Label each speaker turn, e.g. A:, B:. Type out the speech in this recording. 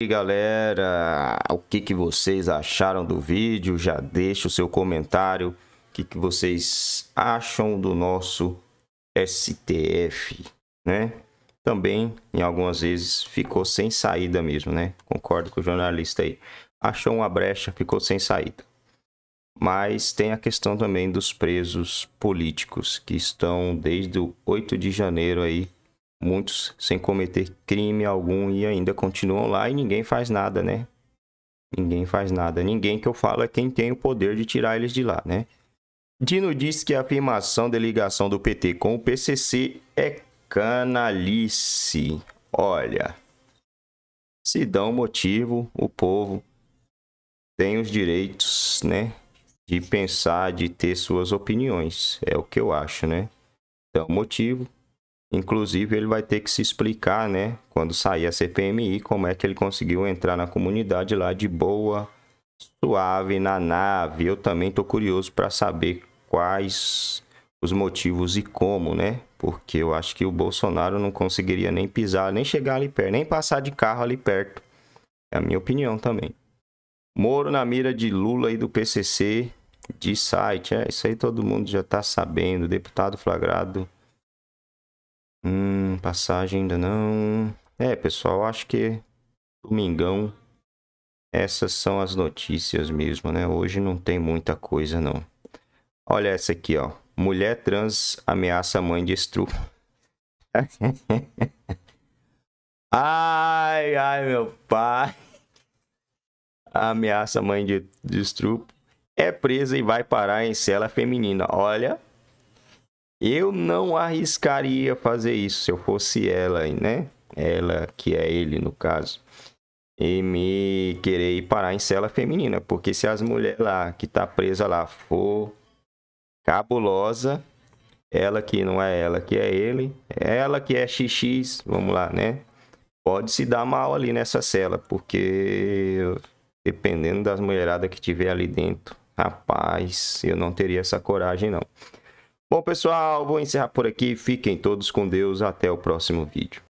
A: E galera, o que, que vocês acharam do vídeo? Já deixa o seu comentário, o que, que vocês acham do nosso STF, né? Também, em algumas vezes, ficou sem saída mesmo, né? Concordo com o jornalista aí. Achou uma brecha, ficou sem saída. Mas tem a questão também dos presos políticos, que estão desde o 8 de janeiro aí muitos sem cometer crime algum e ainda continuam lá e ninguém faz nada, né? Ninguém faz nada. Ninguém que eu falo é quem tem o poder de tirar eles de lá, né? Dino diz que a afirmação da ligação do PT com o PCC é canalice. Olha, se dão motivo, o povo tem os direitos, né? De pensar, de ter suas opiniões. É o que eu acho, né? Dão motivo, Inclusive, ele vai ter que se explicar, né? Quando sair a CPMI, como é que ele conseguiu entrar na comunidade lá de boa, suave, na nave. Eu também estou curioso para saber quais os motivos e como, né? Porque eu acho que o Bolsonaro não conseguiria nem pisar, nem chegar ali perto, nem passar de carro ali perto. É a minha opinião também. Moro na mira de Lula e do PCC de site. É, isso aí todo mundo já tá sabendo. Deputado flagrado Hum, passagem ainda não. É, pessoal, acho que domingão essas são as notícias mesmo, né? Hoje não tem muita coisa não. Olha essa aqui, ó. Mulher trans ameaça mãe de estupro. ai, ai, meu pai. Ameaça mãe de, de estupro. É presa e vai parar em cela feminina. Olha, eu não arriscaria fazer isso se eu fosse ela, né? Ela que é ele no caso. E me querer ir parar em cela feminina, porque se as mulheres lá que tá presa lá for cabulosa, ela que não é ela que é ele, é ela que é XX, vamos lá, né? Pode se dar mal ali nessa cela, porque dependendo das mulheradas que tiver ali dentro, rapaz, eu não teria essa coragem não. Bom, pessoal, vou encerrar por aqui. Fiquem todos com Deus. Até o próximo vídeo.